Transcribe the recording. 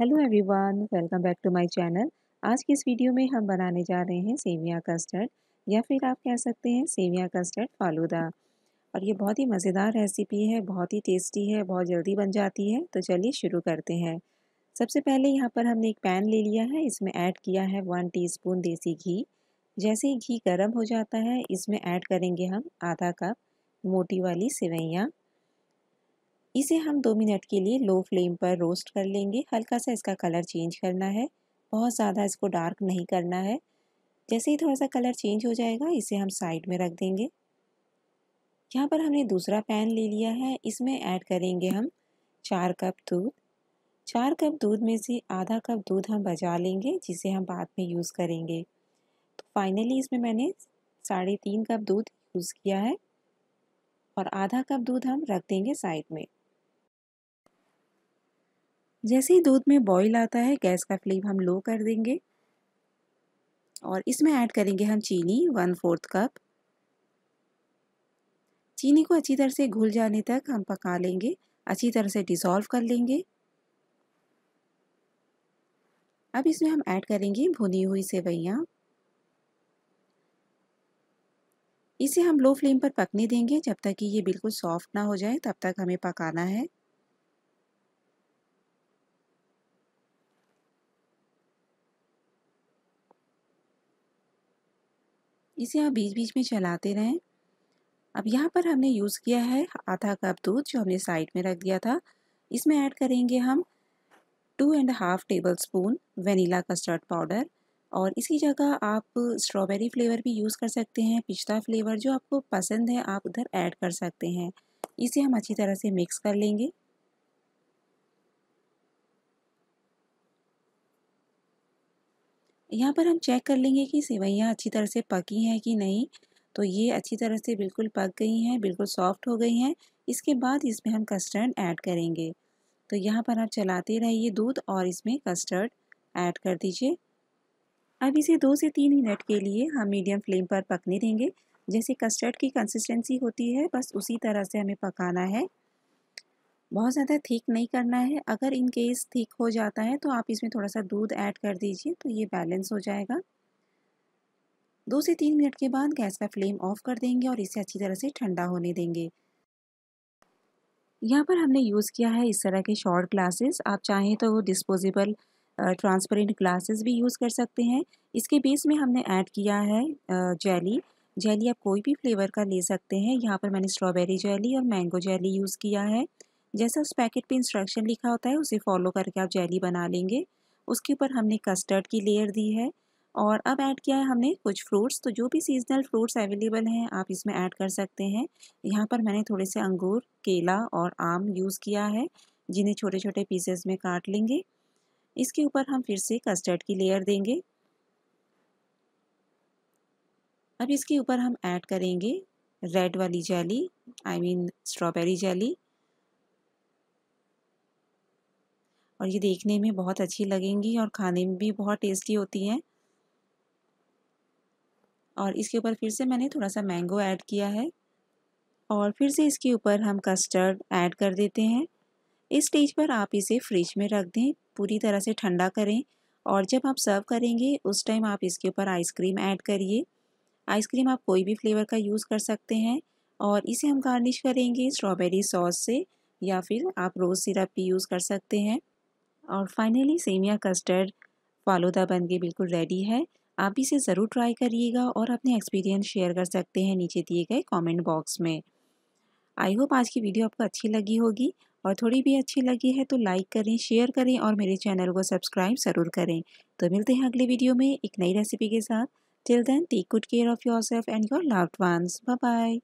hello everyone welcome back to my channel आज की इस वीडियो में हम बनाने जा रहे हैं सेविया कस्टर्ड या फिर आप कह सकते हैं सेविया कस्टर्ड फालूदा और ये बहुत ही मज़ेदार रेसिपी है बहुत ही टेस्टी है बहुत जल्दी बन जाती है तो चलिए शुरू करते हैं सबसे पहले यहाँ पर हमने एक पैन ले लिया है इसमें ऐड किया है वन टी देसी घी जैसे ही घी गर्म हो जाता है इसमें ऐड करेंगे हम आधा कप मोटी वाली सेवैयाँ इसे हम दो मिनट के लिए लो फ्लेम पर रोस्ट कर लेंगे हल्का सा इसका कलर चेंज करना है बहुत ज़्यादा इसको डार्क नहीं करना है जैसे ही थोड़ा सा कलर चेंज हो जाएगा इसे हम साइड में रख देंगे यहाँ पर हमने दूसरा पैन ले लिया है इसमें ऐड करेंगे हम चार कप दूध चार कप दूध में से आधा कप दूध हम बजा लेंगे जिसे हम बाद में यूज़ करेंगे तो फाइनली इसमें मैंने साढ़े तीन कप दूध यूज़ किया है और आधा कप दूध हम रख देंगे साइड में जैसे ही दूध में बॉईल आता है गैस का फ्लेम हम लो कर देंगे और इसमें ऐड करेंगे हम चीनी वन फोर्थ कप चीनी को अच्छी तरह से घुल जाने तक हम पका लेंगे अच्छी तरह से डिसॉल्व कर लेंगे अब इसमें हम ऐड करेंगे भुनी हुई सेवैयाँ इसे हम लो फ्लेम पर पकने देंगे जब तक कि ये बिल्कुल सॉफ्ट ना हो जाए तब तक हमें पकाना है इसे आप बीच बीच में चलाते रहें अब यहाँ पर हमने यूज़ किया है आधा कप दूध जो हमने साइड में रख दिया था इसमें ऐड करेंगे हम two and half tablespoon vanilla custard powder और इसी जगह आप स्ट्रॉबेरी फ्लेवर भी यूज़ कर सकते हैं पिस्ता फ्लेवर जो आपको पसंद है आप उधर ऐड कर सकते हैं इसे हम अच्छी तरह से मिक्स कर लेंगे यहाँ पर हम चेक कर लेंगे कि सेवैयाँ अच्छी तरह से पकी हैं कि नहीं तो ये अच्छी तरह से बिल्कुल पक गई हैं बिल्कुल सॉफ्ट हो गई हैं इसके बाद इसमें हम कस्टर्ड ऐड करेंगे तो यहाँ पर आप चलाते रहिए दूध और इसमें कस्टर्ड ऐड कर दीजिए अब इसे दो से तीन मिनट के लिए हम मीडियम फ्लेम पर पकने देंगे जैसे कस्टर्ड की कंसिस्टेंसी होती है बस उसी तरह से हमें पकाना है बहुत ज़्यादा थिक नहीं करना है अगर इन केस थिक हो जाता है तो आप इसमें थोड़ा सा दूध ऐड कर दीजिए तो ये बैलेंस हो जाएगा दो से तीन मिनट के बाद गैस का फ्लेम ऑफ कर देंगे और इसे अच्छी तरह से ठंडा होने देंगे यहाँ पर हमने यूज़ किया है इस तरह के शॉर्ट ग्लासेस आप चाहें तो वो डिस्पोजेबल ट्रांसपेरेंट ग्लासेस भी यूज़ कर सकते हैं इसके बेस में हमने ऐड किया है जेली जेली आप कोई भी फ्लेवर का ले सकते हैं यहाँ पर मैंने स्ट्रॉबेरी जेली और मैंगो जेली यूज़ किया है जैसा उस पैकेट पे इंस्ट्रक्शन लिखा होता है उसे फॉलो करके आप जेली बना लेंगे उसके ऊपर हमने कस्टर्ड की लेयर दी है और अब ऐड किया है हमने कुछ फ्रूट्स तो जो भी सीजनल फ्रूट्स अवेलेबल हैं आप इसमें ऐड कर सकते हैं यहाँ पर मैंने थोड़े से अंगूर केला और आम यूज़ किया है जिन्हें छोटे छोटे पीसेस में काट लेंगे इसके ऊपर हम फिर से कस्टर्ड की लेयर देंगे अब इसके ऊपर हम ऐड करेंगे रेड वाली jelly I mean strawberry jelly और ये देखने में बहुत अच्छी लगेंगी और खाने में भी बहुत टेस्टी होती हैं और इसके ऊपर फिर से मैंने थोड़ा सा मैंगो ऐड किया है और फिर से इसके ऊपर हम कस्टर्ड ऐड कर देते हैं इस स्टेज पर आप इसे फ्रिज में रख दें पूरी तरह से ठंडा करें और जब आप सर्व करेंगे उस टाइम आप इसके ऊपर आइसक्रीम ऐड करिए आइसक्रीम आप कोई भी फ्लेवर का यूज़ कर सकते हैं और इसे हम गार्निश करेंगे स्ट्रॉबेरी सॉस से या फिर आप रोज़ सिरप भी यूज़ कर सकते हैं और फाइनली सेमिया कस्टर्ड फालूदा बन के बिल्कुल रेडी है आप इसे ज़रूर ट्राई करिएगा और अपने एक्सपीरियंस शेयर कर सकते हैं नीचे दिए गए कमेंट बॉक्स में आई होप आज की वीडियो आपको अच्छी लगी होगी और थोड़ी भी अच्छी लगी है तो लाइक करें शेयर करें और मेरे चैनल को सब्सक्राइब ज़रूर करें तो मिलते हैं अगले वीडियो में एक नई रेसिपी के साथ till then take good care of yourself and your loved ones bye